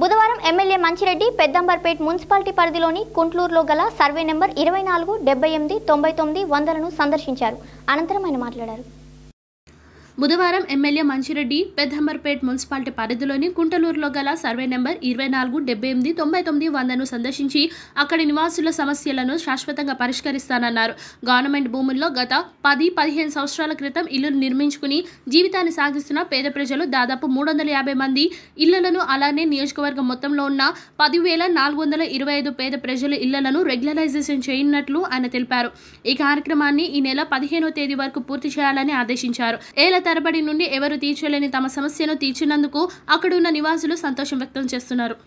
బుధవారం MLA Manchireddy Peddamberpet municipality పరిధిలోని కుంట్లూరులో గల సర్వే నెంబర్ ఇరవై నాలుగు డెబ్బై ఎనిమిది తొంభై తొమ్మిది వందలను సందర్శించారు అనంతరం ఆయన మాట్లాడారు బుధవారం ఎమ్మెల్యే మంచిరెడ్డి పెద్దంబర్పేట్ మున్సిపాలిటీ పరిధిలోని కుంటలూరులో గల సర్వే నెంబర్ ఇరవై నాలుగు డెబ్బై ఎనిమిది తొంభై తొమ్మిది వందను సందర్శించి అక్కడి నివాసుల సమస్యలను శాశ్వతంగా పరిష్కరిస్తానన్నారు గవర్నమెంట్ భూముల్లో గత పది పదిహేను సంవత్సరాల క్రితం ఇల్లును నిర్మించుకుని జీవితాన్ని సాగిస్తున్న పేద ప్రజలు దాదాపు మూడు వందల యాభై మంది ఇళ్లను అలానే నియోజకవర్గం మొత్తంలో ఉన్న పదివేల నాలుగు వందల ఇరవై ఐదు పేద ప్రజల ఇళ్లను రెగ్యులరైజేషన్ చేయనున్నట్లు ఆయన తెలిపారు ఈ కార్యక్రమాన్ని ఈ నెల పదిహేనో తేదీ వరకు పూర్తి చేయాలని ఆదేశించారు ఏల తరబడి నుండి ఎవరు తీర్చలేని తమ సమస్యను తీర్చినందుకు అక్కడున్న నివాసులు సంతోషం వ్యక్తం చేస్తున్నారు